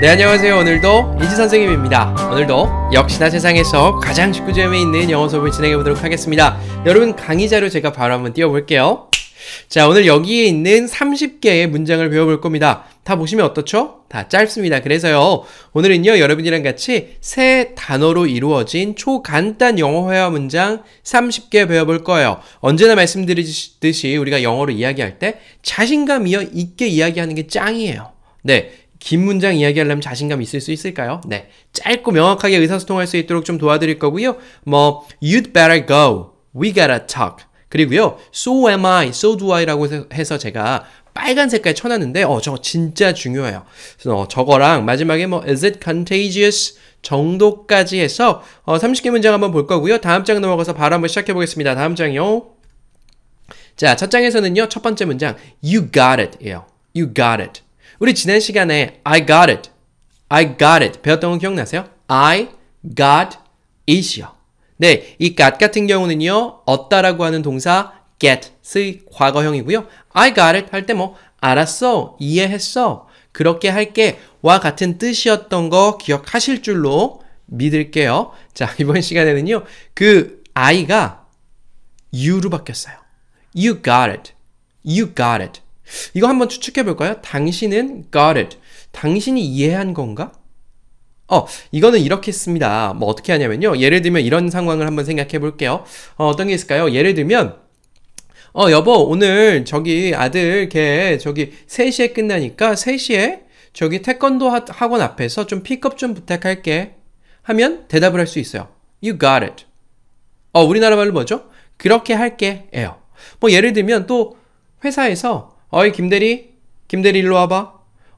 네 안녕하세요 오늘도 이지 선생님입니다 오늘도 역시나 세상에서 가장 쉽고 재미있는 영어 수업을 진행해 보도록 하겠습니다 여러분 강의자료 제가 바로 한번 띄워볼게요 자 오늘 여기에 있는 30개의 문장을 배워볼 겁니다 다 보시면 어떻죠? 다 짧습니다 그래서요 오늘은요 여러분이랑 같이 세 단어로 이루어진 초간단 영어 회화 문장 30개 배워볼 거예요 언제나 말씀드리듯이 우리가 영어로 이야기할 때 자신감 이어 있게 이야기하는 게 짱이에요 네, 긴 문장 이야기하려면 자신감 있을 수 있을까요? 네. 짧고 명확하게 의사소통할 수 있도록 좀 도와드릴 거고요. 뭐, you'd better go. We gotta talk. 그리고요, so am I, so do I라고 해서 제가 빨간 색깔 쳐놨는데, 어, 저거 진짜 중요해요. 그래서 어, 저거랑 마지막에 뭐, is it contagious? 정도까지 해서 어, 30개 문장 한번 볼 거고요. 다음 장 넘어가서 바로 한번 시작해 보겠습니다. 다음 장이요. 자, 첫 장에서는요, 첫 번째 문장, you got it. 예요. you got it. 우리 지난 시간에 I got it, I got it 배웠던 거 기억나세요? I got it이요. 네, 이 got 같은 경우는요, 얻다라고 하는 동사 get의 과거형이고요. I got it 할 때 뭐 알았어, 이해했어, 그렇게 할게 와 같은 뜻이었던 거 기억하실 줄로 믿을게요. 자, 이번 시간에는요, 그 I가 you로 바뀌었어요. You got it, you got it. 이거 한번 추측해 볼까요? 당신은 got it. 당신이 이해한 건가? 어, 이거는 이렇게 씁니다. 뭐 어떻게 하냐면요. 예를 들면 이런 상황을 한번 생각해 볼게요. 어, 떤게 있을까요? 예를 들면 어, 여보, 오늘 저기 아들 걔 저기 3시에 끝나니까 3시에 저기 태권도 학원 앞에서 좀 픽업 좀 부탁할게. 하면 대답을 할 수 있어요. You got it. 어, 우리나라 말로 뭐죠? 그렇게 할게. 에요. 뭐 예를 들면 또 회사에서 어이 김대리? 김대리 일로 와봐.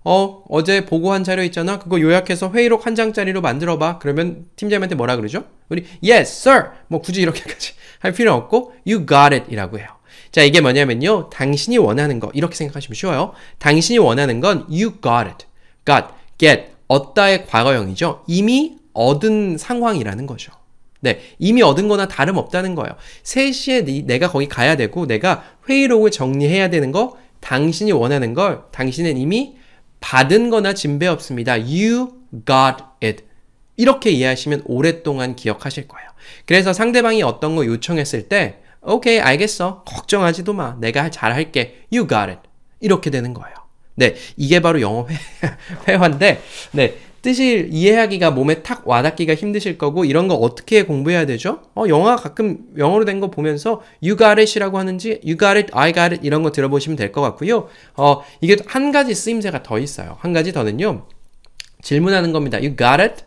어, 어제 보고한 자료 있잖아. 그거 요약해서 회의록 한 장짜리로 만들어봐. 그러면 팀장님한테 뭐라 그러죠? 우리 yes sir. 뭐 굳이 이렇게까지 할필요 없고 you got it이라고 해요. 자, 이게 뭐냐면요. 당신이 원하는 거 이렇게 생각하시면 쉬워요. 당신이 원하는 건 you got it. got, get, 얻다의 과거형이죠. 이미 얻은 상황이라는 거죠. 네, 이미 얻은 거나 다름없다는 거예요. 3시에 내가 거기 가야 되고 내가 회의록을 정리해야 되는 거 당신이 원하는 걸 당신은 이미 받은 거나 진배 없습니다. You got it. 이렇게 이해하시면 오랫동안 기억하실 거예요. 그래서 상대방이 어떤 거 요청했을 때 오케이 알겠어. 걱정하지도 마. 내가 잘할게. You got it. 이렇게 되는 거예요. 네, 이게 바로 영어 회, 회화인데, 네, 뜻을 이해하기가 몸에 탁 와닿기가 힘드실 거고 이런 거 어떻게 공부해야 되죠? 어, 영화 가끔 영어로 된 거 보면서 you got it이라고 하는지 you got it, I got it 이런 거 들어보시면 될 것 같고요. 어, 이게 한 가지 쓰임새가 더 있어요. 한 가지 더는요. 질문하는 겁니다. you got it?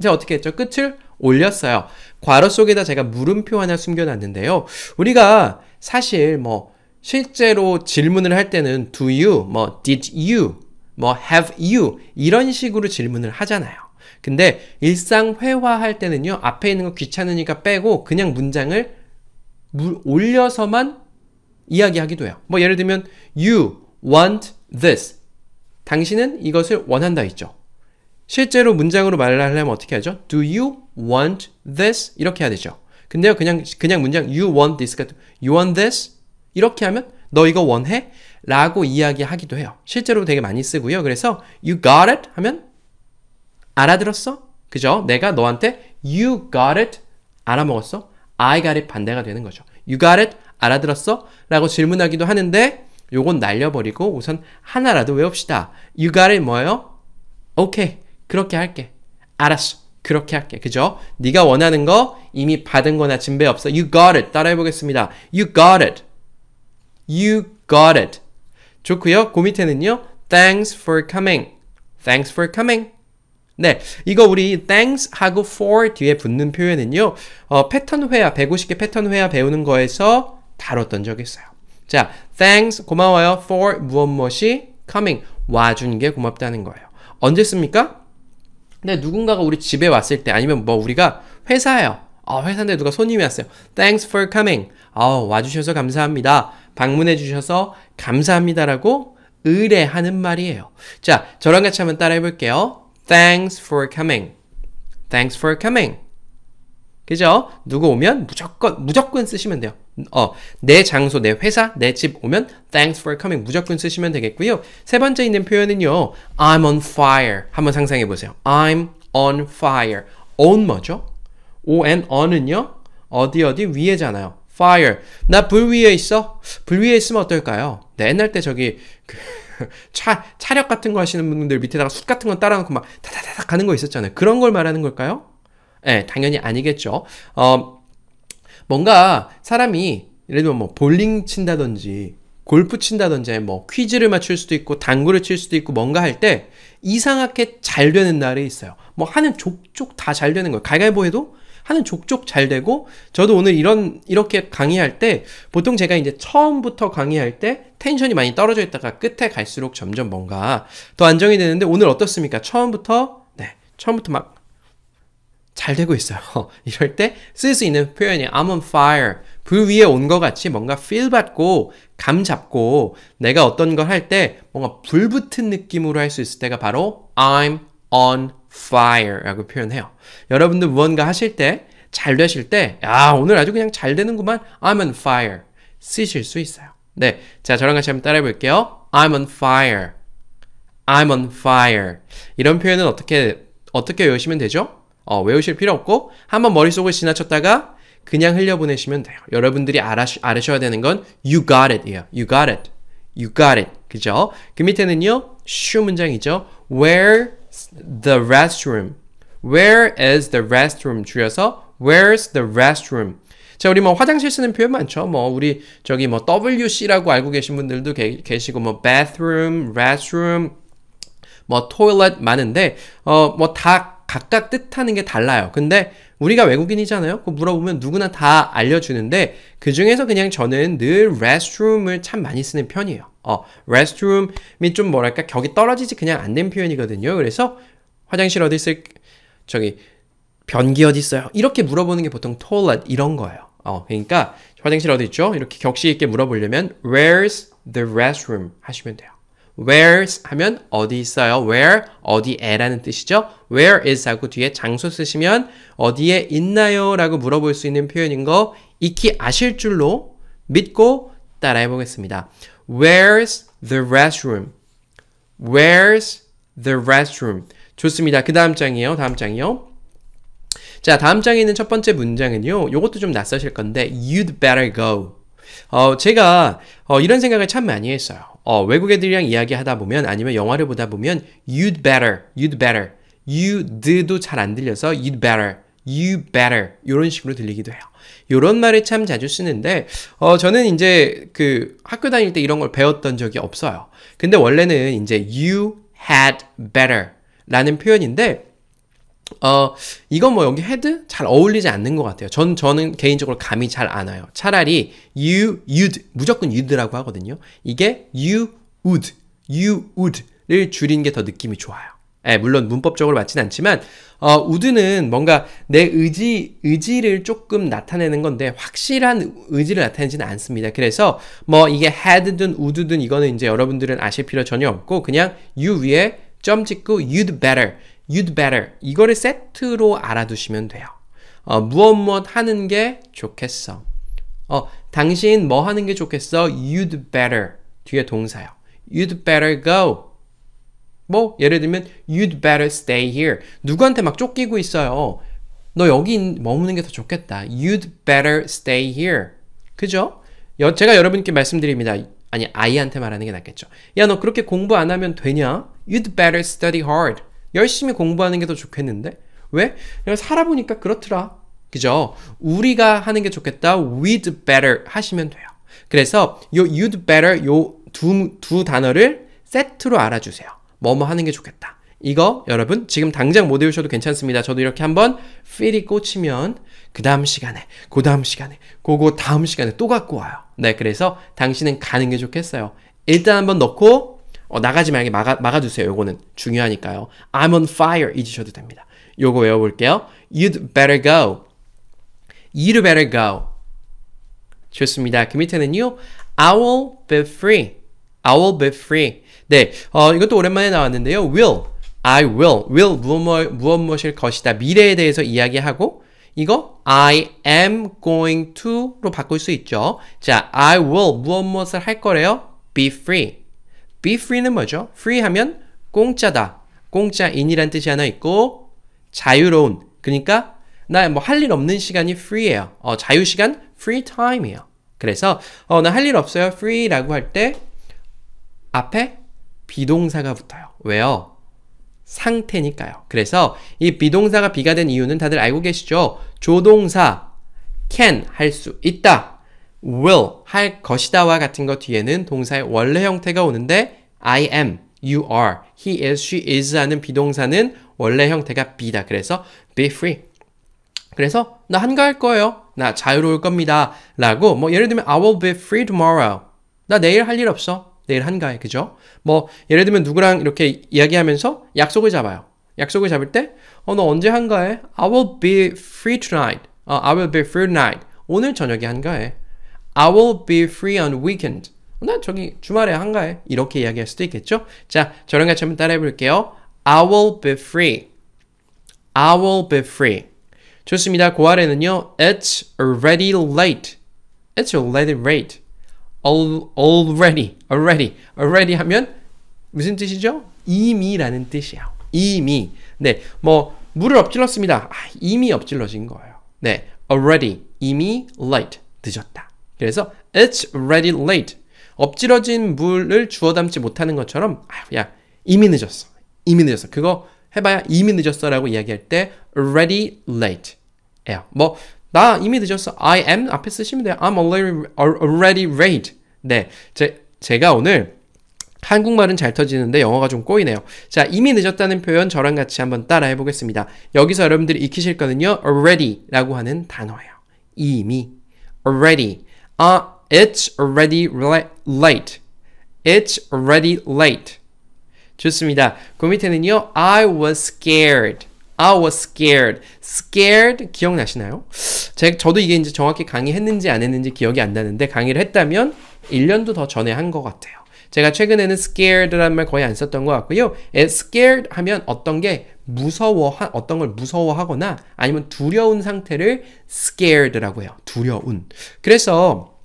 제 어떻게 했죠? 끝을 올렸어요. 괄호 속에다 제가 물음표 하나 숨겨놨는데요. 우리가 사실 뭐 실제로 질문을 할 때는 do you, 뭐 did you 뭐 have you 이런 식으로 질문을 하잖아요. 근데 일상 회화할 때는요. 앞에 있는 거 귀찮으니까 빼고 그냥 문장을 올려서만 이야기하기도 해요. 뭐 예를 들면 you want this. 당신은 이것을 원한다 있죠. 실제로 문장으로 말을 하려면 어떻게 하죠? Do you want this? 이렇게 해야 되죠. 근데요, 그냥, 그냥 문장, you want this, you want this? 이렇게 하면, 너 이거 원해? 라고 이야기하기도 해요. 실제로 되게 많이 쓰고요. 그래서 you got it 하면 알아들었어? 그죠? 내가 너한테 you got it 알아먹었어? I got it 반대가 되는 거죠. you got it 알아들었어? 라고 질문하기도 하는데 요건 날려버리고 우선 하나라도 외웁시다. you got it 뭐예요? 오케이 그렇게 할게. 알았어. 그렇게 할게. 그죠? 네가 원하는 거 이미 받은 거나 진배 없어. You got it. 따라해 보겠습니다. You got it. You got it. 좋고요. 그 밑에는요. Thanks for coming. Thanks for coming. 네, 이거 우리 thanks 하고 for 뒤에 붙는 표현은요. 어, 패턴 회화, 150개 패턴 회화 배우는 거에서 다뤘던 적이 있어요. 자, thanks 고마워요. for 무엇 무엇이 coming 와준 게 고맙다는 거예요. 언제 씁니까? 근데 네, 누군가가 우리 집에 왔을 때 아니면 뭐 우리가 회사예요. 아, 회사인데 누가 손님이 왔어요. Thanks for coming. 아, 와주셔서 감사합니다. 방문해 주셔서 감사합니다라고 의뢰하는 말이에요. 자, 저랑 같이 한번 따라해 볼게요. Thanks for coming. Thanks for coming. 그죠? 누구 오면 무조건 무조건 쓰시면 돼요. 어, 내 장소, 내 회사, 내 집 오면 thanks for coming 무조건 쓰시면 되겠고요. 세 번째 있는 표현은요. I'm on fire. 한번 상상해 보세요. I'm on fire. on 뭐죠? on on은요. 어디 어디 위에잖아요. fire. 나 불 위에 있어? 불 위에 있으면 어떨까요? 네, 옛날 때 저기 그 차, 차력 같은 거 하시는 분들 밑에다가 숯 같은 건 따라놓고 막 다다다닥 가는 거 있었잖아요. 그런 걸 말하는 걸까요? 네, 당연히 아니겠죠. 어, 뭔가 사람이 예를 들면 뭐 볼링 친다든지 골프 친다든지 뭐 퀴즈를 맞출 수도 있고 당구를 칠 수도 있고 뭔가 할 때 이상하게 잘 되는 날이 있어요. 뭐 하는 족족 다 잘 되는 거예요. 갈갈보 해도 하는 족족 잘 되고 저도 오늘 이런 이렇게 강의할 때 보통 제가 이제 처음부터 강의할 때 텐션이 많이 떨어져 있다가 끝에 갈수록 점점 뭔가 더 안정이 되는데 오늘 어떻습니까? 처음부터 네 처음부터 막 잘 되고 있어요. 이럴 때 쓸 수 있는 표현이 I'm on fire. 불 그 위에 온 것 같이 뭔가 feel 받고 감 잡고 내가 어떤 걸 할 때 뭔가 불 붙은 느낌으로 할 수 있을 때가 바로 I'm on fire라고 표현해요. 여러분들 무언가 하실 때, 잘 되실 때, 야, 오늘 아주 그냥 잘 되는구만. I'm on fire. 쓰실 수 있어요. 네. 자, 저랑 같이 한번 따라해 볼게요. I'm on fire. I'm on fire. 이런 표현은 어떻게, 어떻게 외우시면 되죠? 어, 외우실 필요 없고, 한번 머릿속을 지나쳤다가, 그냥 흘려보내시면 돼요. 여러분들이 알아, 알으셔야 되는 건, you got it, 이요 you got it. you got it. 그죠? 그 밑에는요, 쉬운 문장이죠. where the restroom? Where is the restroom? 줄여서 Where's the restroom? 자, 우리 뭐 화장실 쓰는 표현 많죠. 뭐 우리 저기 뭐 WC라고 알고 계신 분들도 계, 시고뭐 bathroom, restroom, 뭐 toilet 많은데 어 뭐 다 각각 뜻하는 게 달라요. 근데 우리가 외국인이잖아요. 그거 물어보면 누구나 다 알려주는데 그 중에서 그냥 저는 늘 restroom을 참 많이 쓰는 편이에요. 어, restroom이 좀 뭐랄까 격이 떨어지지 그냥 안 된 표현이거든요. 그래서 화장실 어디 있을 저기 변기 어디 있어요? 이렇게 물어보는 게 보통 toilet 이런 거예요. 어, 그러니까 화장실 어디 있죠? 이렇게 격식 있게 물어보려면 where's the restroom 하시면 돼요. where's 하면 어디 있어요? where 어디에라는 뜻이죠. where is 하고 뒤에 장소 쓰시면 어디에 있나요라고 물어볼 수 있는 표현인 거 익히 아실 줄로 믿고 따라해 보겠습니다. Where's the restroom? Where's the restroom? 좋습니다. 그 다음 장이요. 에 다음 장이요. 자, 다음 장에 있는 첫 번째 문장은요. 이것도 좀낯설실 건데 You'd better go. 어, 제가 어, 이런 생각을 참 많이 했어요. 어, 외국 애들이랑 이야기하다 보면 아니면 영화를 보다 보면 You'd better, You'd better, You'd도 잘 안 들려서 You'd better you better 이런 식으로 들리기도 해요. 이런 말을 참 자주 쓰는데 어, 저는 이제 그 학교 다닐 때 이런 걸 배웠던 적이 없어요. 근데 원래는 이제 you had better 라는 표현인데 어, 이건 뭐 여기 헤드 잘 어울리지 않는 것 같아요. 전, 저는 개인적으로 감이 잘 안 와요. 차라리 you, you'd, 무조건 you'd라고 하거든요. 이게 you would, you would를 줄인 게 더 느낌이 좋아요. 예, 물론 문법적으로 맞진 않지만, 어, 우드는 뭔가 내 의지, 의지를 조금 나타내는 건데 확실한 의지를 나타내지는 않습니다. 그래서 뭐 이게 had든 would든 이거는 이제 여러분들은 아실 필요 전혀 없고 그냥 you 위에 점 찍고 you'd better, you'd better 이거를 세트로 알아두시면 돼요. 어, 무엇 무엇 하는 게 좋겠어. 어, 당신 뭐 하는 게 좋겠어? You'd better 뒤에 동사요. You'd better go. 뭐 예를 들면 you'd better stay here. 누구한테 막 쫓기고 있어요. 너 여기 머무는 게 더 좋겠다. You'd better stay here. 그죠? 여, 제가 여러분께 말씀드립니다. 아니 아이한테 말하는 게 낫겠죠. 야 너 그렇게 공부 안 하면 되냐? You'd better study hard. 열심히 공부하는 게 더 좋겠는데? 왜? 내가 살아보니까 그렇더라. 그죠? 우리가 하는 게 좋겠다. We'd better 하시면 돼요. 그래서 요 you'd better 요 두 두 단어를 세트로 알아주세요. 뭐뭐 하는 게 좋겠다. 이거 여러분 지금 당장 못 외우셔도 괜찮습니다. 저도 이렇게 한번 필이 꽂히면 그 다음 시간에, 그 다음 시간에, 그거 다음 시간에 또 갖고 와요. 네, 그래서 당신은 가는 게 좋겠어요. 일단 한번 넣고 어, 나가지 말게 막아, 막아주세요. 요거는 중요하니까요. I'm on fire 잊으셔도 됩니다. 요거 외워볼게요. You'd better go. You'd better go. 좋습니다. 그 밑에는요. I will be free. I will be free. 네, 어, 이것도 오랜만에 나왔는데요. will, I will, will 무엇, 무엇 무엇일 것이다. 미래에 대해서 이야기하고 이거 I am going to로 바꿀 수 있죠. 자, I will 무엇 무엇을 할 거래요. be free. be free는 뭐죠? free 하면 공짜다. 공짜인이란 뜻이 하나 있고 자유로운. 그러니까 나 뭐 할 일 없는 시간이 free예요. 어, 자유 시간 free time이에요. 그래서 어, 나 할 일 없어요. free라고 할 때 앞에 비동사가 붙어요. 왜요? 상태니까요. 그래서 이 비동사가 비가 된 이유는 다들 알고 계시죠? 조동사 can 할 수 있다. will 할 것이다와 같은 것 뒤에는 동사의 원래 형태가 오는데 I am, you are, he is, she is 하는 비동사는 원래 형태가 be다. 그래서 be free. 그래서 나 한가할 거예요. 나 자유로울 겁니다. 라고 뭐 예를 들면 I will be free tomorrow. 나 내일 할 일 없어. 내일 한가해. 그죠? 뭐, 예를 들면 누구랑 이렇게 이야기하면서 약속을 잡아요. 약속을 잡을 때, 어, 너 언제 한가해? I will be free tonight. 어, I will be free tonight. 오늘 저녁에 한가해. I will be free on weekend. 나 저기 주말에 한가해. 이렇게 이야기할 수도 있겠죠? 자, 저랑 같이 한번 따라해 볼게요. I will be free. I will be free. 좋습니다. 그 아래는요. It's already late. It's already late. already, already, already 하면 무슨 뜻이죠? 이미라는 뜻이야. 이미. 네, 뭐 물을 엎질렀습니다. 아, 이미 엎질러진 거예요. 네, already 이미 late 늦었다. 그래서 it's already late. 엎질러진 물을 주워 담지 못하는 것처럼 아야 이미 늦었어. 이미 늦었어. 그거 해봐야 이미 늦었어라고 이야기할 때 already late. 에요. 뭐나 이미 늦었어. I am 앞에 쓰시면 돼요. I'm already, already late. 네, 제, 제가 오늘 한국말은 잘 터지는데 영어가 좀 꼬이네요. 자, 이미 늦었다는 표현 저랑 같이 한번 따라해 보겠습니다. 여기서 여러분들이 익히실 거는요. already라고 하는 단어예요. 이미 already. 아, it's already late. It's already late. 좋습니다. 그 밑에는요. I was scared. I was scared. scared 기억나시나요? 제, 저도 이게 이제 정확히 강의했는지 안 했는지 기억이 안 나는데 강의를 했다면 1년도 더 전에 한 것 같아요. 제가 최근에는 scared라는 말 거의 안 썼던 것 같고요. scared 하면 어떤 게 무서워 어떤 걸 무서워하거나 아니면 두려운 상태를 scared라고 해요. 두려운. 그래서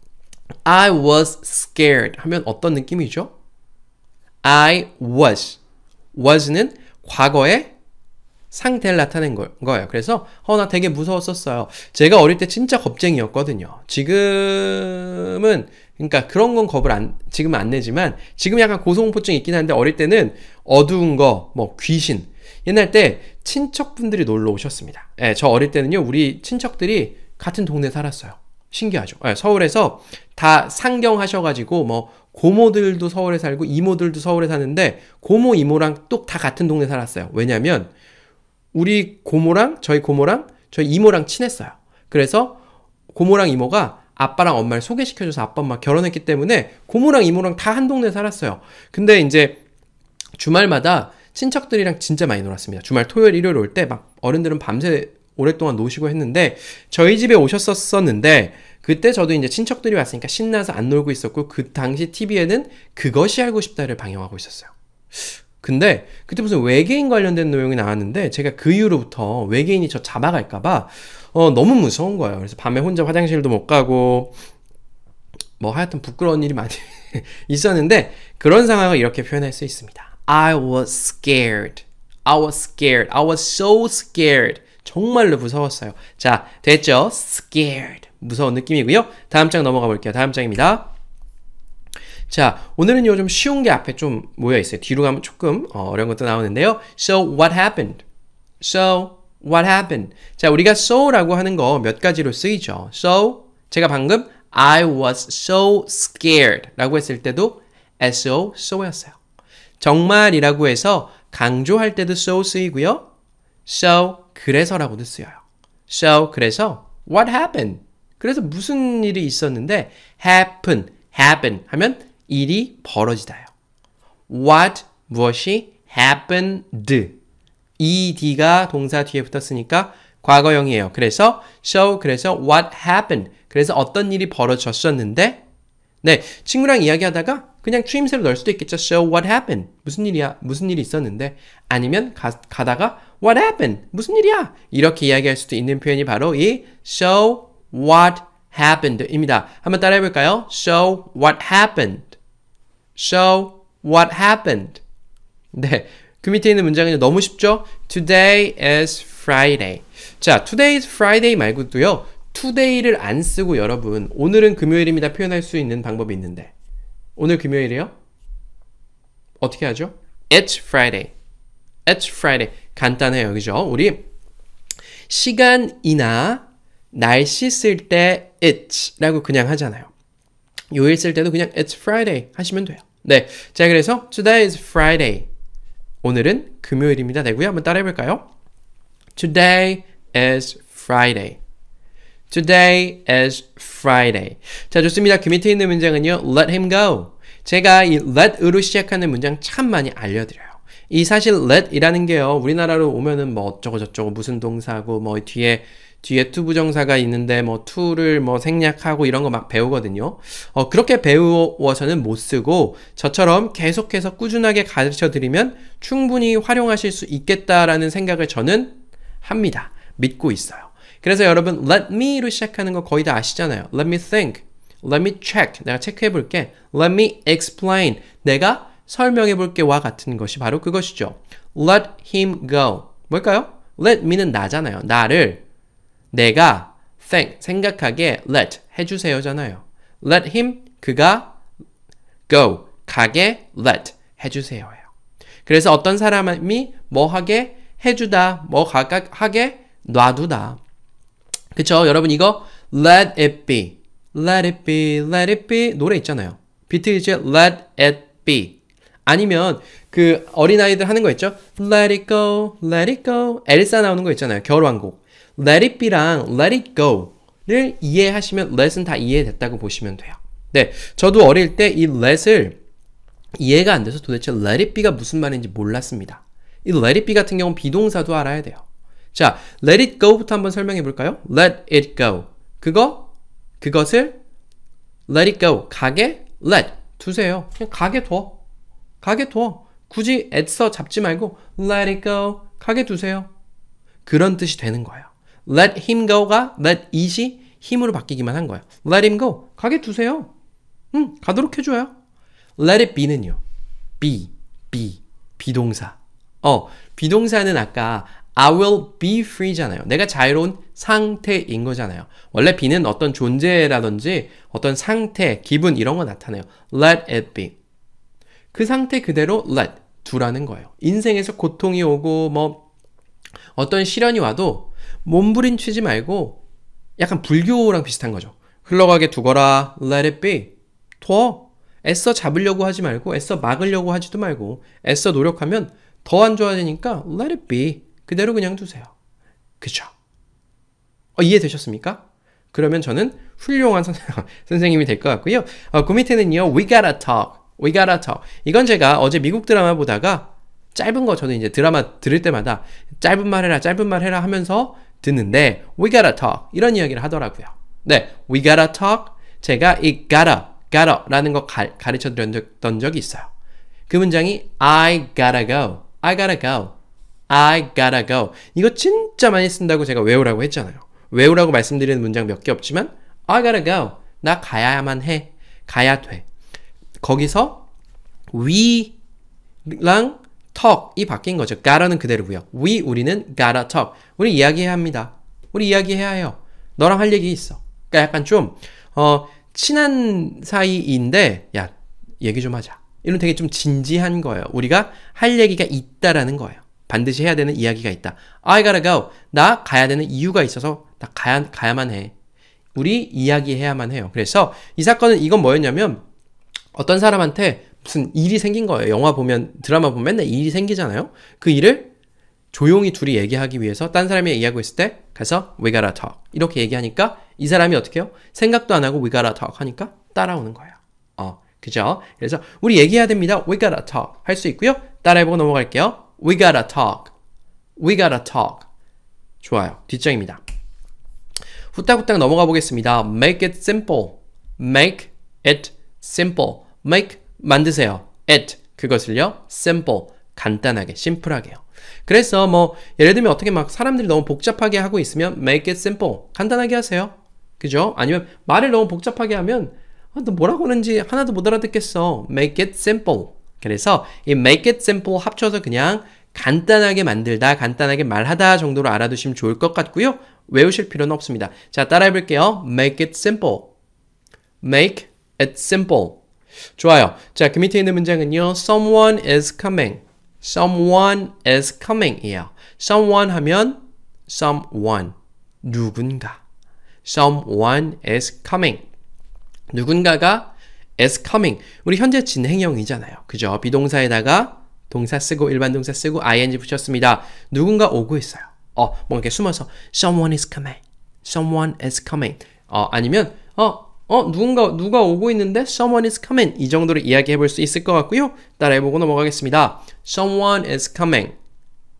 I was scared 하면 어떤 느낌이죠? I was was는 과거에 상태를 나타낸 거, 예요 그래서 어나 되게 무서웠었어요. 제가 어릴 때 진짜 겁쟁이였거든요. 지금은 그러니까 그런 건 겁을 안 지금은 안 내지만 지금 약간 고소공포증이 있긴 한데 어릴 때는 어두운 거 뭐 귀신 옛날 때 친척분들이 놀러 오셨습니다. 예, 저 어릴 때는요 우리 친척들이 같은 동네 살았어요. 신기하죠. 예, 서울에서 다 상경하셔가지고 뭐 고모들도 서울에 살고 이모들도 서울에 사는데 고모 이모랑 똑 다 같은 동네 살았어요. 왜냐면 우리 고모랑 저희 고모랑 저희 이모랑 친했어요. 그래서 고모랑 이모가 아빠랑 엄마를 소개시켜줘서 아빠 엄마 결혼했기 때문에 고모랑 이모랑 다 한 동네 살았어요. 근데 이제 주말마다 친척들이랑 진짜 많이 놀았습니다. 주말 토요일 일요일 올 때 막 어른들은 밤새 오랫동안 노시고 했는데 저희 집에 오셨었었는데 그때 저도 이제 친척들이 왔으니까 신나서 안 놀고 있었고 그 당시 TV에는 그것이 알고 싶다를 방영하고 있었어요. 근데 그때 무슨 외계인 관련된 내용이 나왔는데 제가 그 이후로부터 외계인이 저 잡아갈까봐 어, 너무 무서운 거예요. 그래서 밤에 혼자 화장실도 못 가고 뭐 하여튼 부끄러운 일이 많이 있었는데 그런 상황을 이렇게 표현할 수 있습니다. I was scared. I was scared. I was so scared. 정말로 무서웠어요. 자, 됐죠? scared. 무서운 느낌이고요. 다음 장 넘어가 볼게요. 다음 장입니다. 자, 오늘은 요 좀 쉬운 게 앞에 좀 모여 있어요. 뒤로 가면 조금 어, 어려운 것도 나오는데요. So what happened? So what happened? 자, 우리가 so라고 하는 거 몇 가지로 쓰이죠. So 제가 방금 I was so scared 라고 했을 때도 so, so였어요. 정말이라고 해서 강조할 때도 so 쓰이고요. so, 그래서라고도 쓰여요. so, 그래서 what happened? 그래서 무슨 일이 있었는데 happen, happen 하면 일이 벌어지다요. What 무엇이 happened ed가 동사 뒤에 붙었으니까 과거형이에요. 그래서 so 그래서 what happened 그래서 어떤 일이 벌어졌었는데 네 친구랑 이야기하다가 그냥 추임새로 넣을 수도 있겠죠. So what happened? 무슨 일이야? 무슨 일이 있었는데 아니면 가, 가다가 what happened? 무슨 일이야? 이렇게 이야기할 수도 있는 표현이 바로 이 so what happened입니다. 한번 따라해볼까요? So what happened? So what happened? 네, 그 밑에 있는 문장은 너무 쉽죠? Today is Friday. 자, today is Friday 말고도요. today를 안 쓰고 여러분 오늘은 금요일입니다 표현할 수 있는 방법이 있는데 오늘 금요일이요? 어떻게 하죠? It's Friday. It's Friday. 간단해요. 그죠? 우리 시간이나 날씨 쓸 때 i t 라고 그냥 하잖아요. 요일 쓸 때도 그냥 it's Friday 하시면 돼요. 네, 자 그래서 today is Friday. 오늘은 금요일입니다. 되고요. 한번 따라해볼까요? Today is Friday. Today is Friday. 자 좋습니다. 그 밑에 있는 문장은요. Let him go. 제가 이 let으로 시작하는 문장 참 많이 알려드려요. 이 사실 let이라는 게요. 우리나라로 오면은 뭐 어쩌고 저쩌고 무슨 동사고 뭐 뒤에 뒤에 to 부정사가 있는데 뭐 to를 뭐 생략하고 이런 거 막 배우거든요. 어, 그렇게 배우어서는 못 쓰고 저처럼 계속해서 꾸준하게 가르쳐 드리면 충분히 활용하실 수 있겠다라는 생각을 저는 합니다. 믿고 있어요. 그래서 여러분 let me로 시작하는 거 거의 다 아시잖아요. let me think, let me check 내가 체크해 볼게. let me explain 내가 설명해 볼게와 같은 것이 바로 그것이죠. let him go 뭘까요? let me는 나잖아요. 나를 내가 think 생각하게 let 해주세요잖아요. let him 그가 go 가게 let 해주세요예요. 그래서 어떤 사람이 뭐 하게 해주다 뭐 하게 놔두다. 그쵸? 여러분 이거 let it be, let it be, let it be 노래 있잖아요. 비틀즈의 let it be 아니면 그 어린아이들 하는 거 있죠? Let it go, let it go 엘사 나오는 거 있잖아요. 겨울왕국 let it be랑 let it go를 이해하시면 let은 다 이해됐다고 보시면 돼요. 네, 저도 어릴 때 이 let을 이해가 안 돼서 도대체 let it be가 무슨 말인지 몰랐습니다. 이 let it be 같은 경우는 비동사도 알아야 돼요. 자, let it go부터 한번 설명해 볼까요? let it go. 그거, 그것을 let it go. 가게, let. 두세요. 그냥 가게 둬. 가게 둬. 굳이 애써 잡지 말고 let it go. 가게 두세요. 그런 뜻이 되는 거예요. let him go가 let it이 힘으로 바뀌기만 한 거예요. let him go. 가게 두세요. 응, 가도록 해줘요. let it be는요. be, be, 비동사. 어, 비동사는 아까 I will be free잖아요. 내가 자유로운 상태인 거잖아요. 원래 be는 어떤 존재라든지 어떤 상태, 기분 이런 거 나타내요. let it be. 그 상태 그대로 let 두라는 거예요. 인생에서 고통이 오고 뭐 어떤 시련이 와도 몸부림치지 말고 약간 불교랑 비슷한 거죠. 흘러가게 두거라. Let it be. 둬. 애써 잡으려고 하지 말고 애써 막으려고 하지도 말고 애써 노력하면 더 안 좋아지니까 let it be. 그대로 그냥 두세요. 그쵸? 어, 이해되셨습니까? 그러면 저는 훌륭한 선생님이 될 것 같고요. 어, 그 밑에는요. We gotta talk. We gotta talk. 이건 제가 어제 미국 드라마 보다가 짧은 거 저는 이제 드라마 들을 때마다 짧은 말 해라 짧은 말 해라 하면서 듣는데 we gotta talk 이런 이야기를 하더라고요. 네, we gotta talk. 제가 이 gotta, gotta라는 거 가, 가르쳐 드렸던 적이 있어요. 그 문장이 I gotta go, I gotta go, I gotta go. 이거 진짜 많이 쓴다고 제가 외우라고 했잖아요. 외우라고 말씀드리는 문장 몇 개 없지만 I gotta go. 나 가야만 해. 가야 돼. 거기서 we랑 talk이 바뀐 거죠. gotta는 그대로고요. we 우리는 gotta talk. 우리 이야기해야 합니다. 우리 이야기해야 해요. 너랑 할 얘기 있어. 그러니까 약간 좀 어, 친한 사이인데 야 얘기 좀 하자. 이런 되게 좀 진지한 거예요. 우리가 할 얘기가 있다라는 거예요. 반드시 해야 되는 이야기가 있다. I gotta go. 나 가야 되는 이유가 있어서 나 가야, 가야만 해. 우리 이야기해야만 해요. 그래서 이 사건은 이건 뭐였냐면 어떤 사람한테 무슨 일이 생긴 거예요. 영화 보면 드라마 보면 맨날 일이 생기잖아요. 그 일을 조용히 둘이 얘기하기 위해서 딴 사람이 얘기하고 있을 때 가서 we gotta talk 이렇게 얘기하니까 이 사람이 어떻게 해요? 생각도 안 하고 we gotta talk 하니까 따라오는 거예요. 어, 그죠? 그래서 우리 얘기해야 됩니다. we gotta talk 할 수 있고요. 따라해보고 넘어갈게요. we gotta talk, we gotta talk. 좋아요. 뒷장입니다. 후딱후딱 넘어가 보겠습니다. make it simple, make it simple, make 만드세요. at 그것을요. simple 간단하게 심플하게요. 그래서 뭐 예를 들면 어떻게 막 사람들이 너무 복잡하게 하고 있으면 make it simple 간단하게 하세요. 그죠? 아니면 말을 너무 복잡하게 하면 아, 너 뭐라고 하는지 하나도 못 알아듣겠어. make it simple. 그래서 이 make it simple 합쳐서 그냥 간단하게 만들다, 간단하게 말하다 정도로 알아두시면 좋을 것 같고요. 외우실 필요는 없습니다. 자, 따라해 볼게요. make it simple. make it simple. 좋아요. 자, 그 밑에 있는 문장은요. Someone is coming. Someone is coming이에요. Someone 하면 someone 누군가. Someone is coming. 누군가가 is coming. 우리 현재 진행형이잖아요. 그죠? 비동사에다가 동사 쓰고 일반 동사 쓰고 ing 붙였습니다. 누군가 오고 있어요. 어, 뭔가 이렇게 숨어서 someone is coming. someone is coming. 어, 아니면 어, 어 누군가 누가 오고 있는데 someone is coming 이 정도로 이야기해 볼 수 있을 것 같고요. 따라해 보고 넘어가겠습니다. someone is coming.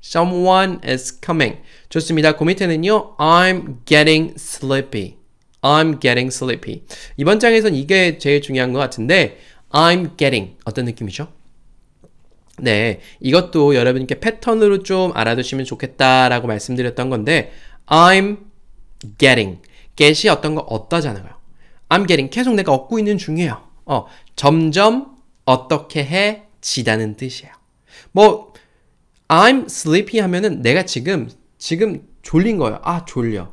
someone is coming. 좋습니다. 그 밑에는요. I'm getting sleepy. I'm getting sleepy. 이번 장에서는 이게 제일 중요한 것 같은데 I'm getting 어떤 느낌이죠? 네, 이것도 여러분께 패턴으로 좀 알아두시면 좋겠다라고 말씀드렸던 건데 I'm getting get이 어떤 거 얻다잖아요. I'm getting 계속 내가 얻고 있는 중이에요. 어, 점점 어떻게 해 지다는 뜻이에요. 뭐 I'm sleepy 하면은 내가 지금 지금 졸린 거예요. 아 졸려.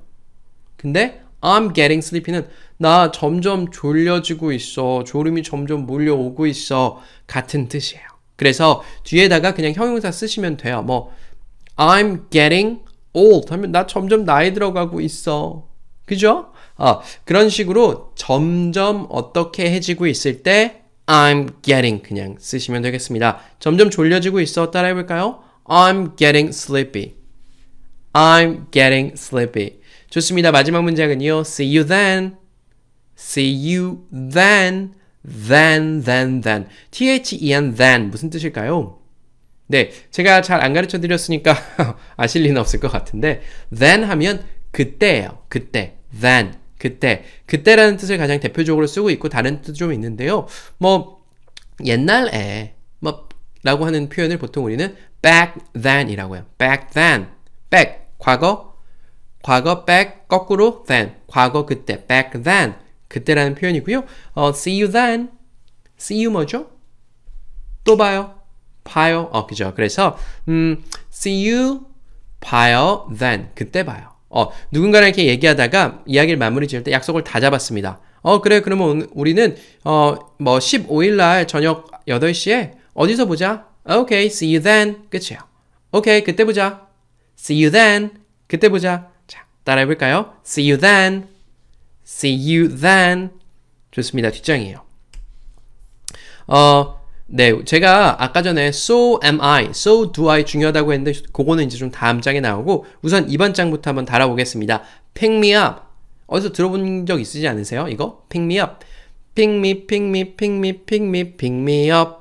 근데 I'm getting sleepy는 나 점점 졸려지고 있어. 졸음이 점점 몰려오고 있어. 같은 뜻이에요. 그래서 뒤에다가 그냥 형용사 쓰시면 돼요. 뭐 I'm getting old 하면 나 점점 나이 들어가고 있어. 그죠? 어, 그런 식으로 점점 어떻게 해지고 있을 때 I'm getting 그냥 쓰시면 되겠습니다. 점점 졸려지고 있어 따라해 볼까요? I'm getting sleepy. I'm getting sleepy. 좋습니다. 마지막 문장은요. See you then. See you then. Then, then, then. THEN, then. 무슨 뜻일까요? 네. 제가 잘 안 가르쳐 드렸으니까 아실 리는 없을 것 같은데. Then 하면 그때예요. 그때. Then. 그때 그때라는 뜻을 가장 대표적으로 쓰고 있고 다른 뜻좀 있는데요. 뭐 옛날에 뭐 라고 하는 표현을 보통 우리는 back then이라고 해요. back then. back 과거 과거 back 거꾸로 then 과거 그때 back then 그때라는 표현이고요. 어, see you then. see you 뭐죠? 또 봐요. 봐요. 어, 그죠. 그래서 음, see you 봐요 then 그때 봐요. 어, 누군가랑 이렇게 얘기하다가 이야기를 마무리 지을 때 약속을 다 잡았습니다. 어, 그래. 그러면 우리는, 어, 뭐, 15일날 저녁 8시에 어디서 보자? okay, 어, see you then. 끝이에요. okay, 그때 보자. see you then. 그때 보자. 자, 따라해볼까요? see you then. see you then. 좋습니다. 뒷장이에요. 어, 네, 제가 아까 전에 so am I, so do I 중요하다고 했는데 그거는 이제 좀 다음 장에 나오고 우선 이번 장부터 한번 달아보겠습니다. Pick me up. 어디서 들어본 적 있으지 않으세요? 이거? Pick me up. Pick me, pick me, pick me, pick me, pick me up.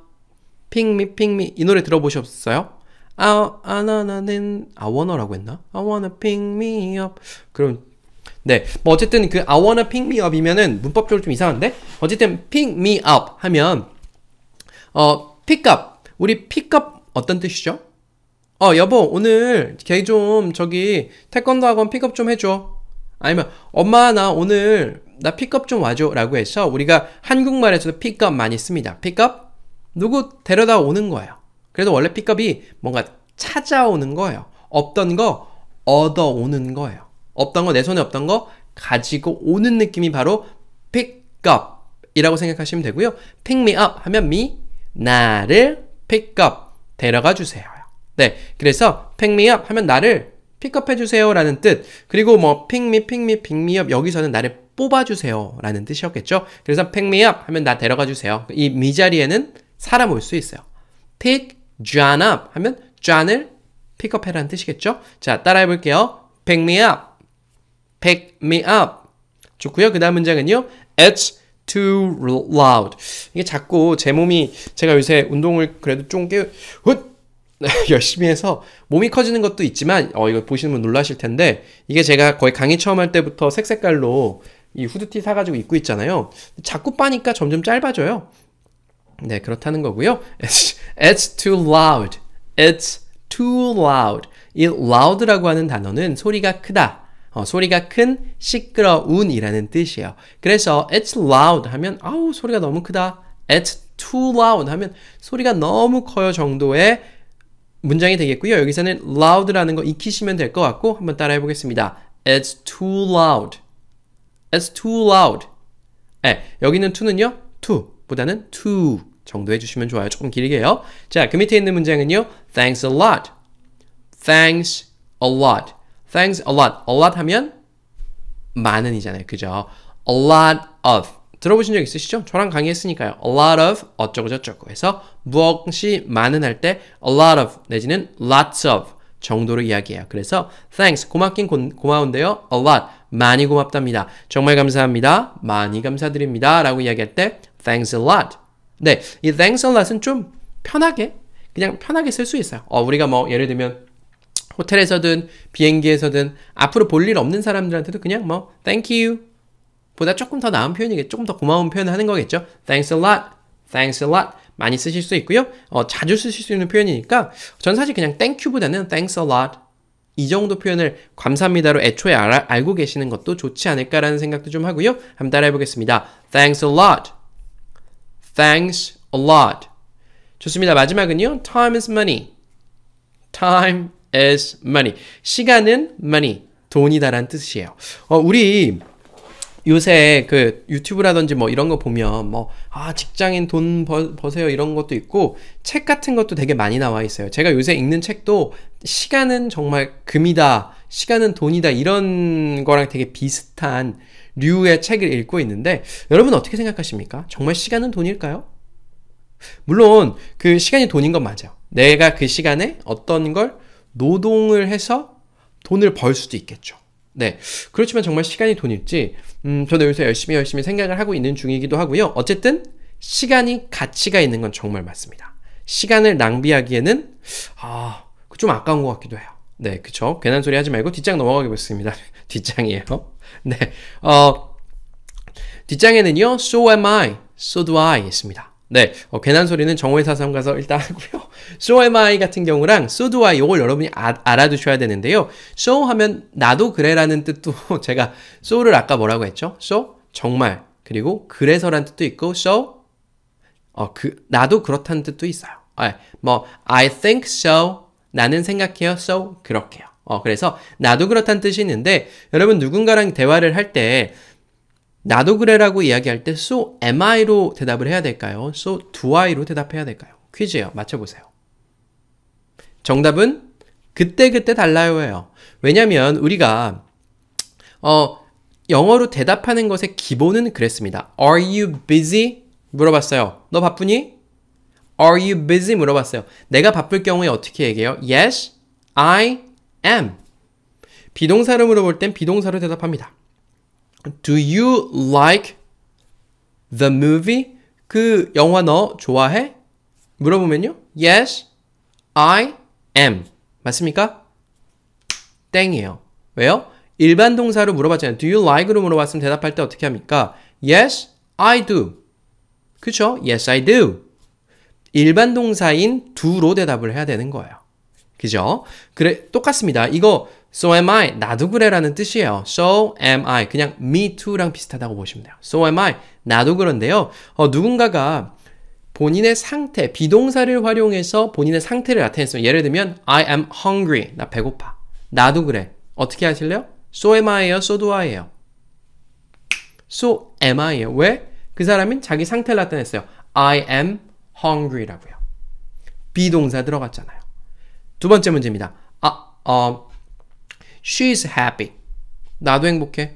Pick me, pick me. 이 노래 들어보셨어요? I, I, wanna, I wanna라고 했나? I wanna pick me up. 그럼 네, 뭐 어쨌든 그 I wanna pick me up이면은 문법적으로 좀 이상한데 어쨌든 pick me up 하면 어, 픽업. 우리 픽업 어떤 뜻이죠? 어, 여보, 오늘 걔좀 저기 태권도 학원 픽업 좀 해줘. 아니면 엄마 나 오늘 나 픽업 좀 와줘 라고 해서 우리가 한국말에서도 픽업 많이 씁니다. 픽업? 누구 데려다 오는 거예요. 그래서 원래 픽업이 뭔가 찾아오는 거예요. 없던 거 얻어오는 거예요. 없던 거 내 손에 없던 거 가지고 오는 느낌이 바로 픽업 이라고 생각하시면 되고요. pick me up 하면 me 나를 픽업 데려가 주세요. 네, 그래서 pick me up 하면 나를 픽업해 주세요라는 뜻. 그리고 뭐 pick me, pick me, pick me up 여기서는 나를 뽑아 주세요라는 뜻이었겠죠. 그래서 pick me up 하면 나 데려가 주세요. 이미 자리에는 사람 올 수 있어요. pick John up 하면 John을 픽업해라는 뜻이겠죠. 자, 따라해 볼게요. pick me up, pick me up. 좋고요. 그다음 문장은요. It's too loud. 이게 자꾸 제 몸이 제가 요새 운동을 그래도 좀꽤 열심히 해서 몸이 커지는 것도 있지만 어 이거 보시는 분 놀라실 텐데 이게 제가 거의 강의 처음 할 때부터 색색깔로 이 후드티 사가지고 입고 있잖아요. 자꾸 빠니까 점점 짧아져요. 네 그렇다는 거고요. It's, it's too loud. It's too loud. 이 loud라고 하는 단어는 소리가 크다. 어, 소리가 큰 시끄러운이라는 뜻이에요. 그래서 it's loud 하면 아우 소리가 너무 크다. it's too loud 하면 소리가 너무 커요 정도의 문장이 되겠고요. 여기서는 loud라는 거 익히시면 될 것 같고 한번 따라해 보겠습니다. It's too loud. It's too loud. 네, 여기는 to는요. to 보다는 t o 정도 해주시면 좋아요. 조금 길게요. 자, 그 밑에 있는 문장은요. Thanks a lot. Thanks a lot. Thanks a lot. A lot 하면 많은이잖아요. 그죠? A lot of. 들어보신 적 있으시죠? 저랑 강의했으니까요. A lot of 어쩌고저쩌고 해서 무엇이 많은 할 때 a lot of 내지는 lots of 정도로 이야기해요. 그래서 thanks 고맙긴 고, 고마운데요. a lot 많이 고맙답니다. 정말 감사합니다. 많이 감사드립니다. 라고 이야기할 때 thanks a lot 네, 이 thanks a lot은 좀 편하게 그냥 편하게 쓸 수 있어요. 어, 우리가 뭐 예를 들면 호텔에서든 비행기에서든 앞으로 볼 일 없는 사람들한테도 그냥 뭐 thank you 보다 조금 더 나은 표현이겠죠. 조금 더 고마운 표현을 하는 거겠죠. thanks a lot. thanks a lot. 많이 쓰실 수 있고요. 어, 자주 쓰실 수 있는 표현이니까 전 사실 그냥 thank you보다는 thanks a lot 이 정도 표현을 감사합니다로 애초에 알아, 알고 계시는 것도 좋지 않을까라는 생각도 좀 하고요. 한번 따라해 보겠습니다. Thanks a lot. Thanks a lot. 좋습니다. 마지막은요. Time is money. Time is money. 시간은 money, 돈이다란 뜻이에요. 어, 우리 요새 그 유튜브라든지 뭐 이런 거 보면 뭐 아 직장인 돈 버, 버세요 이런 것도 있고 책 같은 것도 되게 많이 나와 있어요. 제가 요새 읽는 책도 시간은 정말 금이다, 시간은 돈이다 이런 거랑 되게 비슷한 류의 책을 읽고 있는데 여러분 어떻게 생각하십니까? 정말 시간은 돈일까요? 물론 그 시간이 돈인 건 맞아요. 내가 그 시간에 어떤 걸 노동을 해서 돈을 벌 수도 있겠죠. 네. 그렇지만 정말 시간이 돈일지, 음, 저는 여기서 열심히 열심히 생각을 하고 있는 중이기도 하고요. 어쨌든, 시간이 가치가 있는 건 정말 맞습니다. 시간을 낭비하기에는, 아, 그 좀 아까운 것 같기도 해요. 네, 그쵸. 괜한 소리 하지 말고 뒷장 넘어가겠습니다. 뒷장이에요. 네. 어, 뒷장에는요, so am I, so do I 있습니다. 네, 어, 괜한 소리는 정호의 사상 가서 일단 하고요. So am I 같은 경우랑 so do I 요걸 여러분이 아, 알아두셔야 되는데요. so 하면 나도 그래라는 뜻도 제가 so를 아까 뭐라고 했죠? so 정말 그리고 그래서란 뜻도 있고 so 어, 그 나도 그렇다는 뜻도 있어요. 아, 뭐 I think so 나는 생각해요. so 그렇게요. 어, 그래서 나도 그렇다는 뜻이 있는데 여러분 누군가랑 대화를 할때 나도 그래라고 이야기할 때 so am I로 대답을 해야 될까요? so do I로 대답해야 될까요? 퀴즈예요. 맞춰보세요. 정답은 그때그때 달라요예요. 왜냐면 우리가 어, 영어로 대답하는 것의 기본은 그랬습니다. Are you busy? 물어봤어요. 너 바쁘니? Are you busy? 물어봤어요. 내가 바쁠 경우에 어떻게 얘기해요? Yes, I am. 비동사로 물어볼 땐 비동사로 대답합니다. Do you like the movie? 그 영화 너 좋아해? 물어보면요. Yes, I am. 맞습니까? 땡이에요. 왜요? 일반 동사로 물어봤잖아요. Do you like로 물어봤으면 대답할 때 어떻게 합니까? Yes, I do. 그쵸? Yes, I do. 일반 동사인 do로 대답을 해야 되는 거예요. 그죠? 그래 똑같습니다. 이거 so am I 나도 그래라는 뜻이에요. so am I 그냥 me too랑 비슷하다고 보시면 돼요. so am I 나도 그런데요. 어, 누군가가 본인의 상태 비동사를 활용해서 본인의 상태를 나타냈어요 예를 들면 I am hungry 나 배고파 나도 그래 어떻게 하실래요? so am I예요, so do I예요. so am I예요. 왜? 그 사람은 자기 상태를 나타냈어요. I am hungry라고요. 비동사 들어갔잖아요. 두 번째 문제입니다. 아, 어, she is happy. 나도 행복해.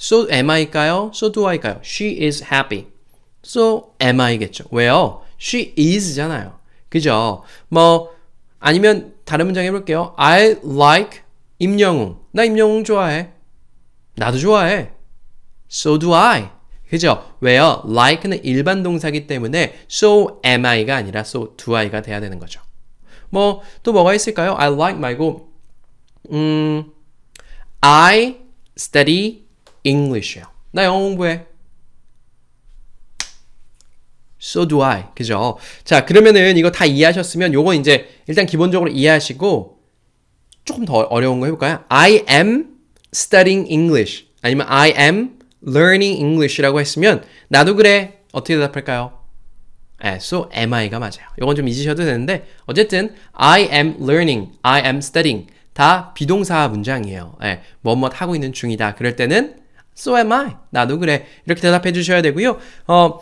So am I일까요? So do I일까요? She is happy. So am I겠죠. 왜요? She is잖아요. 그죠? 뭐 아니면 다른 문장 해볼게요. I like 임영웅. 나 임영웅 좋아해. 나도 좋아해. So do I. 그죠? 왜요? like는 일반 동사기 때문에 so am I가 아니라 so do I가 돼야 되는 거죠. 뭐또 뭐가 있을까요? I like 말고 음 I study English요. 나 영어 공부해. So do I. 그죠? 자, 그러면은 이거 다 이해하셨으면 요거 이제 일단 기본적으로 이해하시고 조금 더 어려운 거 해볼까요? I am studying English 아니면 I am learning English라고 했으면 나도 그래 어떻게 대답할까요? 예, so m I가 맞아요. 이건 좀 잊으셔도 되는데 어쨌든 I am learning, I am studying 다 비동사 문장이에요. 예, 뭐뭇 하고 있는 중이다. 그럴 때는 so am I. 나도 그래. 이렇게 대답해 주셔야 되고요. 어,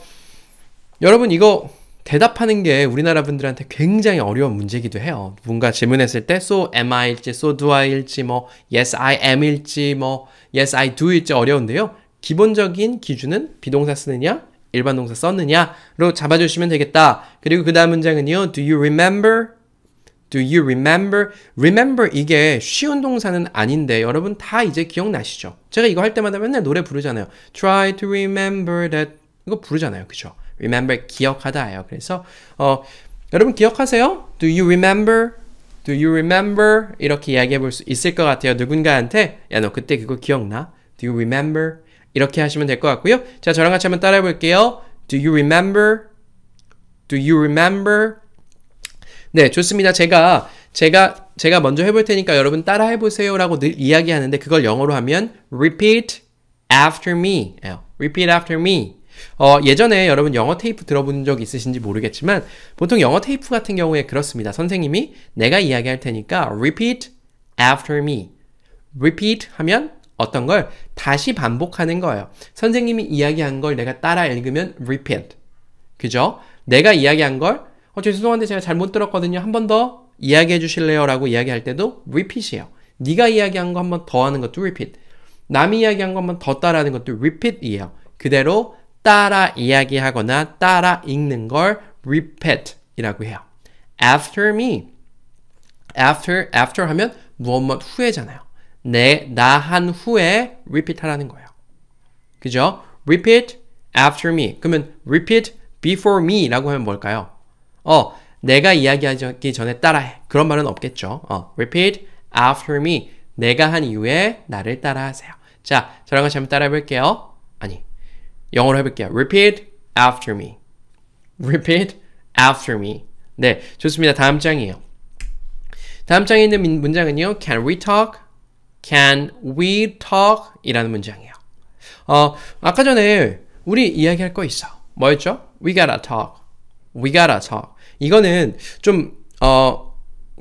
여러분 이거 대답하는 게 우리나라 분들한테 굉장히 어려운 문제기도 해요. 뭔가 질문했을 때 so am I일지 so do I일지 뭐 yes I am일지 뭐 yes I do일지 어려운데요. 기본적인 기준은 비동사 쓰느냐 일반 동사 썼느냐로 잡아주시면 되겠다. 그리고 그 다음 문장은요. Do you remember? Do you remember? Remember 이게 쉬운 동사는 아닌데 여러분 다 이제 기억나시죠? 제가 이거 할 때마다 맨날 노래 부르잖아요. Try to remember that 이거 부르잖아요. 그죠? Remember 기억하다예요. 그래서 어 여러분 기억하세요? Do you remember? Do you remember? 이렇게 이야기해 볼 수 있을 것 같아요. 누군가한테 야 너 그때 그거 기억나? Do you remember? 이렇게 하시면 될 것 같고요. 자, 저랑 같이 한번 따라해 볼게요. Do you remember? Do you remember? 네, 좋습니다. 제가 제가 제가 먼저 해볼 테니까 여러분 따라해 보세요라고 늘 이야기하는데 그걸 영어로 하면 repeat after me. 어, repeat after me. 어, 예전에 여러분 영어 테이프 들어본 적 있으신지 모르겠지만 보통 영어 테이프 같은 경우에 그렇습니다. 선생님이 내가 이야기할 테니까 repeat after me. repeat 하면 어떤 걸 다시 반복하는 거예요. 선생님이 이야기한 걸 내가 따라 읽으면 repeat. 그죠? 내가 이야기한 걸, 어, 죄송한데 제가 잘못 들었거든요. 한 번 더 이야기해 주실래요? 라고 이야기할 때도 repeat이에요. 네가 이야기한 거 한 번 더 하는 것도 repeat. 남이 이야기한 것만 더 따라하는 것도 repeat이에요. 그대로 따라 이야기하거나 따라 읽는 걸 repeat이라고 해요. after me. after, after 하면 무엇 무엇 후에잖아요. 내, 네, 나한 후에 repeat 하라는 거예요. 그죠? repeat after me. 그러면 repeat before me 라고 하면 뭘까요? 어, 내가 이야기하기 전에 따라해. 그런 말은 없겠죠. 어, repeat after me. 내가 한 이후에 나를 따라하세요. 자, 저랑 같이 한번 따라해 볼게요. 아니, 영어로 해볼게요. repeat after me. repeat after me. 네, 좋습니다. 다음 장이에요. 다음 장에 있는 문장은요. Can we talk Can we talk? 이라는 문장이에요. 어, 아까 전에 우리 이야기할 거 있어. 뭐였죠? We gotta talk. We gotta talk. 이거는 좀, 어,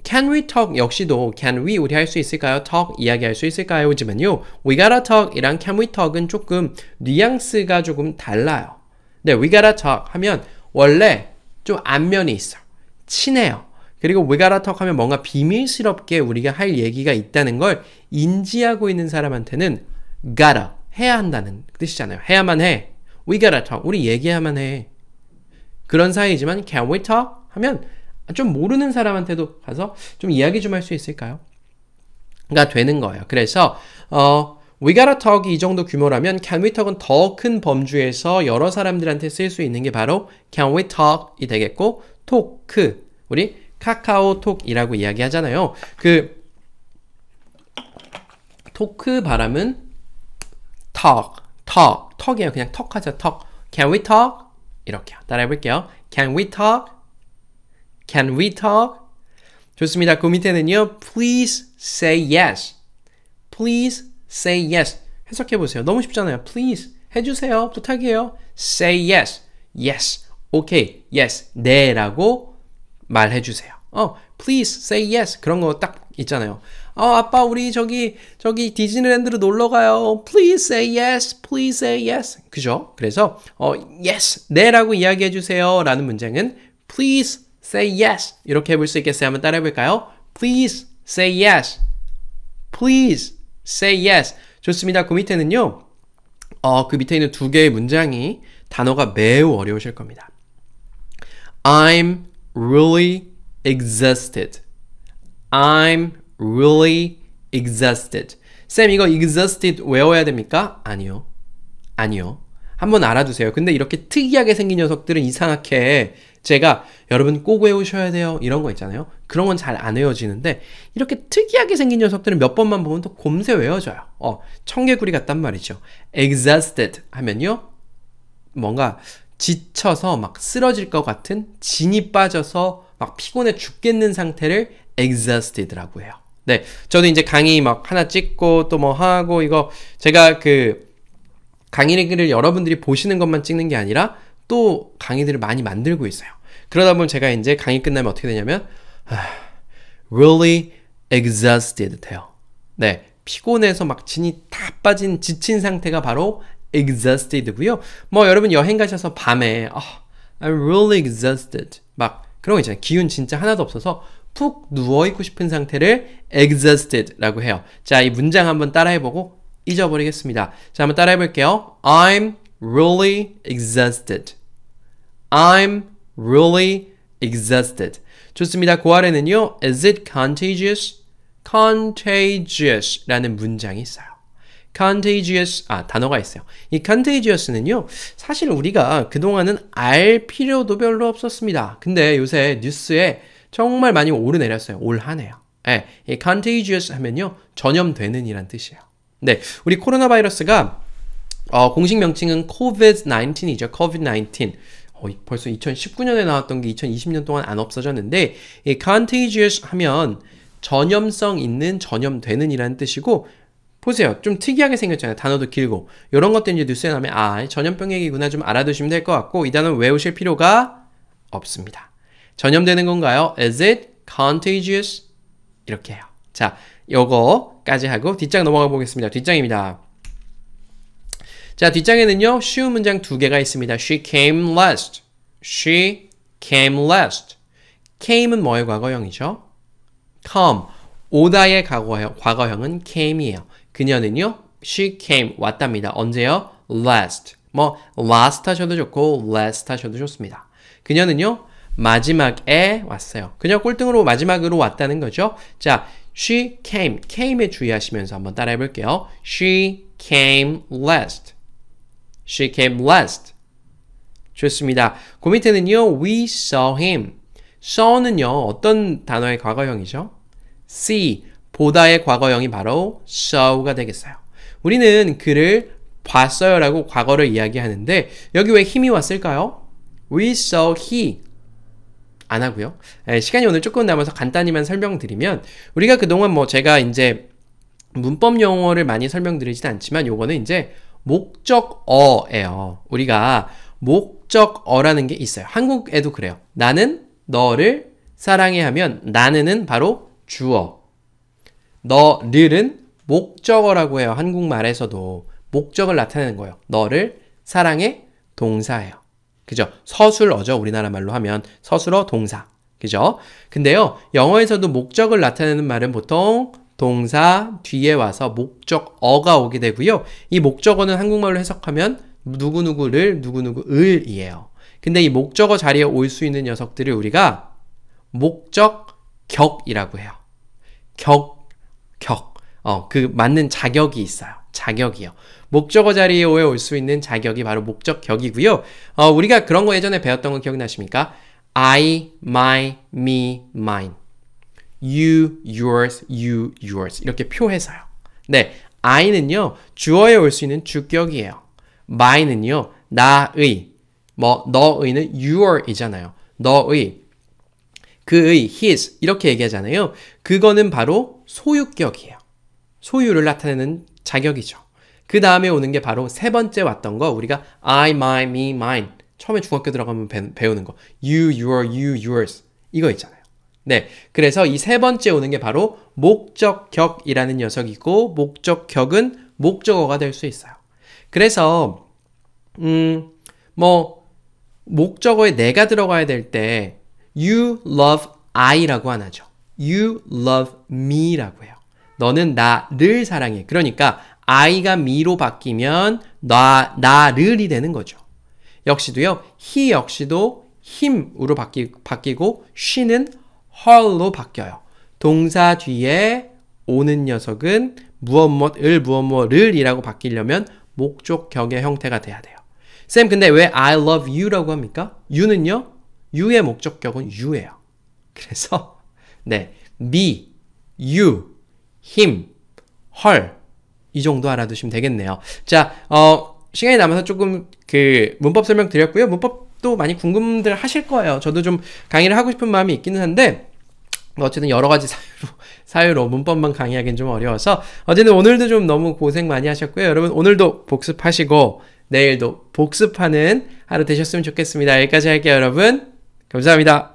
can we talk 역시도 can we 우리 할 수 있을까요? talk 이야기할 수 있을까요? 하 지만요. we gotta talk 이랑 can we talk은 조금 뉘앙스가 조금 달라요. 네, we gotta talk 하면 원래 좀 안면이 있어. 친해요. 그리고 외가라턱 하면 뭔가 비밀스럽게 우리가 할 얘기가 있다는 걸 인지하고 있는 사람한테는 gotta, 해야 한다는 그 뜻이잖아요. 해야만 해. We gotta talk. 우리 얘기해야만 해. 그런 사이지만 can we talk? 하면 좀 모르는 사람한테도 가서 좀 이야기 좀 할 수 있을까요? 가 되는 거예요. 그래서 어 We gotta talk이 이 정도 규모라면 can we talk은 더 큰 범주에서 여러 사람들한테 쓸 수 있는 게 바로 can we talk이 되겠고 talk 우리 카카오톡이라고 이야기하잖아요. 그 토크 발음은 talk, talk, 턱이에요. 그냥 턱 하죠. 턱. Can we talk? 이렇게 따라해 볼게요. Can we talk? Can we talk? 좋습니다. 그 밑에는요. Please say yes. Please say yes. 해석해 보세요. 너무 쉽잖아요. Please 해주세요. 부탁이에요. Say yes. Yes. 오케이. Okay. Yes. 네라고 말해 주세요. 어, please say yes. 그런 거 딱 있잖아요. 어, 아빠 우리 저기 저기 디즈니랜드로 놀러 가요. Please say yes. Please say yes. 그죠? 그래서 어, yes. 네라고 이야기해 주세요라는 문장은 please say yes. 이렇게 해볼수 있겠어요? 한번 따라해 볼까요? Please say yes. Please say yes. 좋습니다. 그 밑에는요. 어, 그 밑에 있는 두 개의 문장이 단어가 매우 어려우실 겁니다. I'm really existed. I'm really exhausted. 쌤 이거 exhausted 외워야 됩니까? 아니요. 아니요. 한번 알아두세요. 근데 이렇게 특이하게 생긴 녀석들은 이상하게 제가 여러분 꼭 외우셔야 돼요. 이런 거 있잖아요. 그런 건 잘 안 외워지는데 이렇게 특이하게 생긴 녀석들은 몇 번만 보면 또 곰새 외워져요. 어, 청개구리 같단 말이죠. exhausted 하면요. 뭔가 지쳐서 막 쓰러질 것 같은 진이 빠져서 막 피곤해 죽겠는 상태를 exhausted라고 해요. 네, 저도 이제 강의 막 하나 찍고 또 뭐 하고 이거 제가 그 강의를 여러분들이 보시는 것만 찍는 게 아니라 또 강의들을 많이 만들고 있어요. 그러다 보면 제가 이제 강의 끝나면 어떻게 되냐면 아, really exhausted 돼요. 네, 피곤해서 막 진이 다 빠진 지친 상태가 바로 exhausted고요. 뭐 여러분 여행 가셔서 밤에 oh, I'm really exhausted 막 그런 거 있잖아요. 기운 진짜 하나도 없어서 푹 누워 있고 싶은 상태를 exhausted라고 해요. 자, 이 문장 한번 따라해 보고 잊어버리겠습니다. 자, 한번 따라해 볼게요. I'm really exhausted. I'm really exhausted. 좋습니다. 그 아래는요. Is it contagious? contagious라는 문장이 있어요. contagious 아 단어가 있어요. 이 contagious는요. 사실 우리가 그동안은 알 필요도 별로 없었습니다. 근데 요새 뉴스에 정말 많이 오르내렸어요. 올 한해요. 예, 이 contagious 하면요. 전염되는 이란 뜻이에요. 네, 우리 코로나 바이러스가 어, 공식 명칭은 COVID-19이죠. COVID-19. 어, 벌써 2019년에 나왔던 게 2020년 동안 안 없어졌는데 이 contagious 하면 전염성 있는 전염되는 이란 뜻이고 보세요. 좀 특이하게 생겼잖아요. 단어도 길고. 이런 것도 이제 뉴스에 나면, 아, 전염병 얘기구나 좀 알아두시면 될 것 같고, 이 단어 외우실 필요가 없습니다. 전염되는 건가요? Is it contagious? 이렇게 해요. 자, 요거까지 하고 뒷장 넘어가 보겠습니다. 뒷장입니다. 자, 뒷장에는요, 쉬운 문장 두 개가 있습니다. She came last. She came last. came은 뭐의 과거형이죠? come. 오다의 과거형, 과거형은 came이에요. 그녀는요, she came 왔답니다. 언제요? last. 뭐 last 하셔도 좋고 last 하셔도 좋습니다. 그녀는요, 마지막에 왔어요. 그녀 꼴등으로 마지막으로 왔다는 거죠. 자, she came. came에 주의하시면서 한번 따라해 볼게요. she came last. she came last. 좋습니다. 그 밑에는요, we saw him. saw는요, 어떤 단어의 과거형이죠? see. 보다의 과거형이 바로 show가 되겠어요. 우리는 그를 봤어요 라고 과거를 이야기하는데 여기 왜 힘이 왔을까요? We saw he 안 하고요. 예, 시간이 오늘 조금 남아서 간단히만 설명드리면 우리가 그동안 뭐 제가 이제 문법 용어를 많이 설명드리진 않지만 요거는 이제 목적어예요. 우리가 목적어라는 게 있어요. 한국에도 그래요. 나는 너를 사랑해 하면 나는은 바로 주어 너를은 목적어라고 해요. 한국말에서도 목적을 나타내는 거예요. 너를 사랑해 동사예요. 그죠? 서술어죠. 우리나라 말로 하면 서술어 동사. 그죠? 근데요. 영어에서도 목적을 나타내는 말은 보통 동사 뒤에 와서 목적어가 오게 되고요. 이 목적어는 한국말로 해석하면 누구누구를 누구누구을이에요. 근데 이 목적어 자리에 올 수 있는 녀석들을 우리가 목적격이라고 해요. 격 격, 어, 그 맞는 자격이 있어요. 자격이요. 목적어 자리에 올 수 있는 자격이 바로 목적격이고요. 어, 우리가 그런 거 예전에 배웠던 거 기억나십니까? I, my, me, mine. you, yours, you, yours. 이렇게 표해서요. 네. I는요, 주어에 올 수 있는 주격이에요. my는요, 나의, 뭐, 너의는 your이잖아요. 너의, 그의, his, 이렇게 얘기하잖아요. 그거는 바로 소유격이에요. 소유를 나타내는 자격이죠. 그 다음에 오는 게 바로 세 번째 왔던 거 우리가 I, my, me, mine 처음에 중학교 들어가면 배, 우는 거 you, your, you, yours 이거 있잖아요. 네, 그래서 이 세 번째 오는 게 바로 목적격이라는 녀석이고 목적격은 목적어가 될 수 있어요. 그래서 음, 뭐 목적어에 내가 들어가야 될 때 you love I라고 안 하죠. You love me라고 해요. 너는 나를 사랑해. 그러니까 I가 me로 바뀌면 나, 나를이 되는 거죠. 역시도요. he 역시도 him으로 바뀌, 바뀌고 she는 her로 바뀌어요. 동사 뒤에 오는 녀석은 무엇 무엇을 무엇 무엇을이라고 바뀌려면 목적격의 형태가 돼야 돼요. 쌤 근데 왜 I love you라고 합니까? you는요. you의 목적격은 you예요. 그래서 네, me, you, him, her 이 정도 알아두시면 되겠네요. 자, 어, 시간이 남아서 조금 그 문법 설명 드렸고요. 문법도 많이 궁금들 하실 거예요. 저도 좀 강의를 하고 싶은 마음이 있기는 한데 어쨌든 여러 가지 사유로, 사유로 문법만 강의하기는 좀 어려워서 어쨌든 오늘도 좀 너무 고생 많이 하셨고요. 여러분 오늘도 복습하시고 내일도 복습하는 하루 되셨으면 좋겠습니다. 여기까지 할게요, 여러분. 감사합니다.